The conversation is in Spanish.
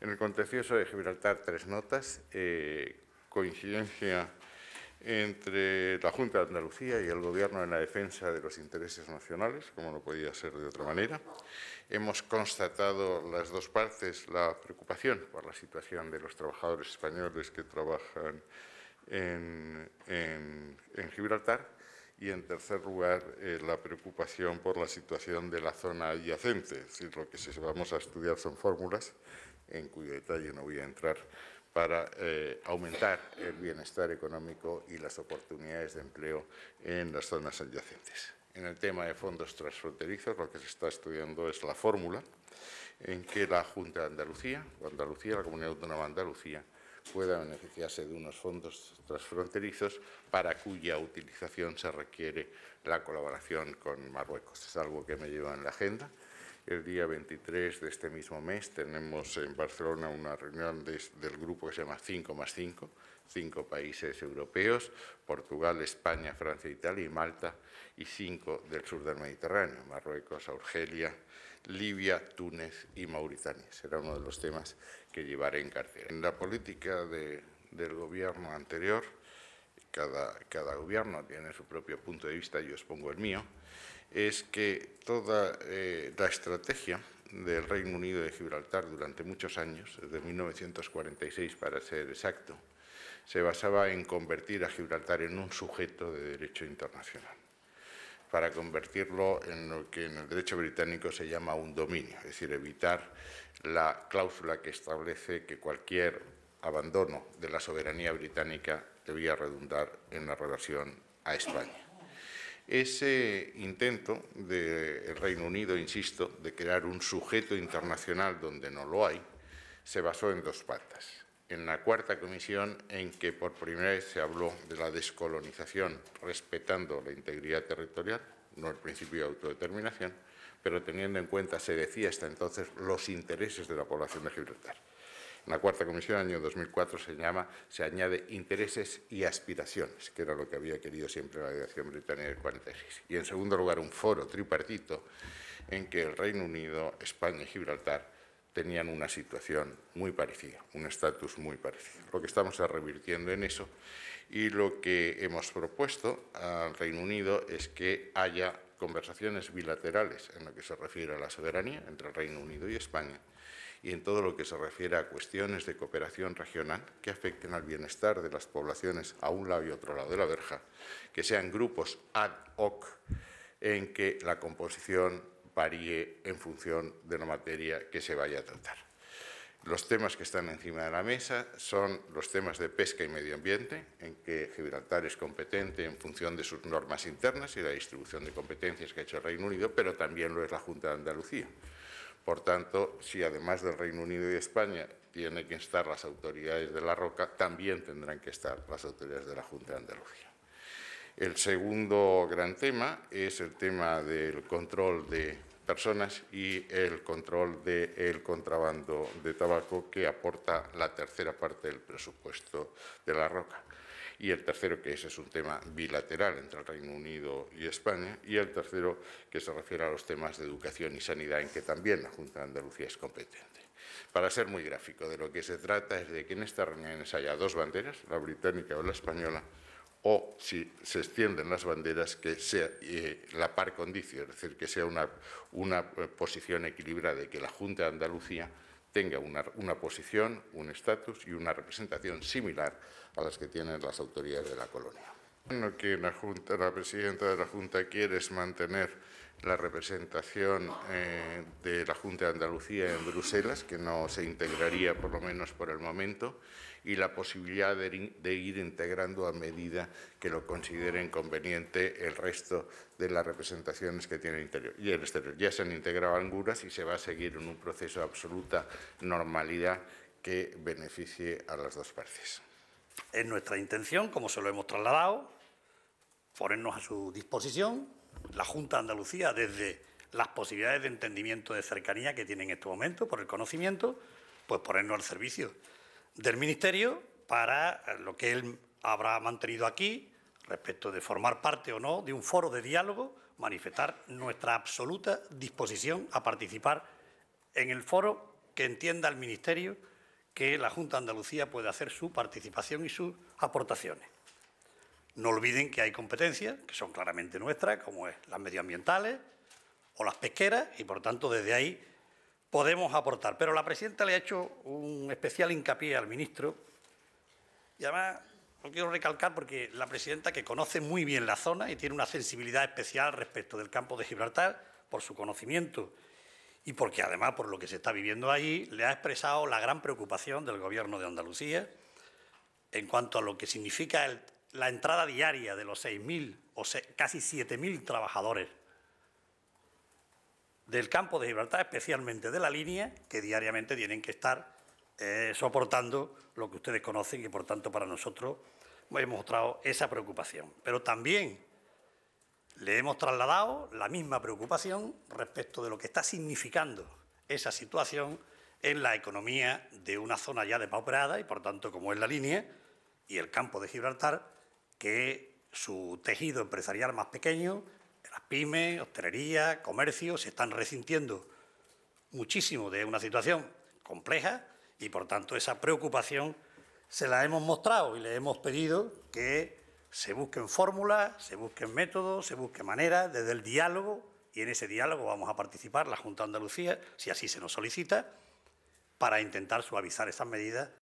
En el contencioso de Gibraltar, tres notas, eh, coincidencia entre la Junta de Andalucía y el Gobierno en la defensa de los intereses nacionales, como no podía ser de otra manera. Hemos constatado las dos partes la preocupación por la situación de los trabajadores españoles que trabajan en, Gibraltar y, en tercer lugar, eh, la preocupación por la situación de la zona adyacente. Es decir, lo que vamos a estudiar son fórmulas en cuyo detalle no voy a entrar, para eh, aumentar el bienestar económico y las oportunidades de empleo en las zonas adyacentes. En el tema de fondos transfronterizos, lo que se está estudiando es la fórmula en que la Junta de Andalucía, Andalucía, la Comunidad Autónoma de Andalucía, pueda beneficiarse de unos fondos transfronterizos para cuya utilización se requiere la colaboración con Marruecos. Es algo que me lleva en la agenda el día 23 de este mismo mes tenemos en Barcelona una reunión del grupo que se llama 5 más 5, cinco países europeos, Portugal, España, Francia, Italia y Malta, y cinco del sur del Mediterráneo, Marruecos, Argelia, Libia, Túnez y Mauritania. Será uno de los temas que llevaré en cartera. En la política del gobierno anterior, cada, cada gobierno tiene su propio punto de vista, yo os pongo el mío, es que toda eh, la estrategia del Reino Unido de Gibraltar durante muchos años, desde 1946 para ser exacto, se basaba en convertir a Gibraltar en un sujeto de derecho internacional, para convertirlo en lo que en el derecho británico se llama un dominio, es decir, evitar la cláusula que establece que cualquier abandono de la soberanía británica debía redundar en la relación a España. Ese intento del eh, Reino Unido, insisto, de crear un sujeto internacional donde no lo hay, se basó en dos patas. En la cuarta comisión, en que por primera vez se habló de la descolonización respetando la integridad territorial, no el principio de autodeterminación, pero teniendo en cuenta, se decía hasta entonces, los intereses de la población de Gibraltar la cuarta comisión, año 2004, se, llama, se añade intereses y aspiraciones, que era lo que había querido siempre la delegación británica del 46. Y en segundo lugar, un foro tripartito en que el Reino Unido, España y Gibraltar tenían una situación muy parecida, un estatus muy parecido. Lo que estamos revirtiendo en eso y lo que hemos propuesto al Reino Unido es que haya conversaciones bilaterales en lo que se refiere a la soberanía entre el Reino Unido y España y en todo lo que se refiere a cuestiones de cooperación regional que afecten al bienestar de las poblaciones a un lado y otro lado de la verja, que sean grupos ad hoc en que la composición varíe en función de la materia que se vaya a tratar. Los temas que están encima de la mesa son los temas de pesca y medio ambiente, en que Gibraltar es competente en función de sus normas internas y la distribución de competencias que ha hecho el Reino Unido, pero también lo es la Junta de Andalucía. Por tanto, si además del Reino Unido y España tienen que estar las autoridades de La Roca, también tendrán que estar las autoridades de la Junta de Andalucía. El segundo gran tema es el tema del control de personas y el control del contrabando de tabaco que aporta la tercera parte del presupuesto de La Roca y el tercero, que ese es un tema bilateral entre el Reino Unido y España, y el tercero, que se refiere a los temas de educación y sanidad, en que también la Junta de Andalucía es competente. Para ser muy gráfico, de lo que se trata es de que en estas reuniones haya dos banderas, la británica o la española, o si se extienden las banderas, que sea eh, la par condicio, es decir, que sea una, una eh, posición equilibrada de que la Junta de Andalucía tenga una, una posición, un estatus y una representación similar a las que tienen las autoridades de la colonia. Lo que la, junta, la presidenta de la Junta quiere es mantener la representación eh, de la Junta de Andalucía en Bruselas, que no se integraría por lo menos por el momento, y la posibilidad de, ir integrando a medida que lo consideren conveniente el resto de las representaciones que tiene el interior y el exterior. Ya se han integrado algunas y se va a seguir en un proceso de absoluta normalidad que beneficie a las dos partes. Es nuestra intención, como se lo hemos trasladado, ponernos a su disposición, la Junta de Andalucía, desde las posibilidades de entendimiento de cercanía que tiene en este momento por el conocimiento, pues ponernos al servicio del Ministerio para eh, lo que él habrá mantenido aquí respecto de formar parte o no de un foro de diálogo, manifestar nuestra absoluta disposición a participar en el foro que entienda el Ministerio que la Junta de Andalucía puede hacer su participación y sus aportaciones. No olviden que hay competencias que son claramente nuestras, como es las medioambientales o las pesqueras, y por tanto desde ahí podemos aportar. Pero la presidenta le ha hecho un especial hincapié al ministro, y además lo quiero recalcar porque la presidenta que conoce muy bien la zona y tiene una sensibilidad especial respecto del campo de Gibraltar por su conocimiento y porque además por lo que se está viviendo ahí, le ha expresado la gran preocupación del Gobierno de Andalucía en cuanto a lo que significa el la entrada diaria de los 6.000 o casi 7.000 trabajadores del campo de Gibraltar, especialmente de la línea, que diariamente tienen que estar eh, soportando lo que ustedes conocen y, por tanto, para nosotros hemos mostrado esa preocupación. Pero también le hemos trasladado la misma preocupación respecto de lo que está significando esa situación en la economía de una zona ya depauperada y, por tanto, como es la línea y el campo de Gibraltar, que su tejido empresarial más pequeño, las pymes, hostelería, comercio, se están resintiendo muchísimo de una situación compleja y por tanto esa preocupación se la hemos mostrado y le hemos pedido que se busquen fórmulas, se busquen métodos, se busquen maneras desde el diálogo y en ese diálogo vamos a participar la Junta de Andalucía, si así se nos solicita, para intentar suavizar esas medidas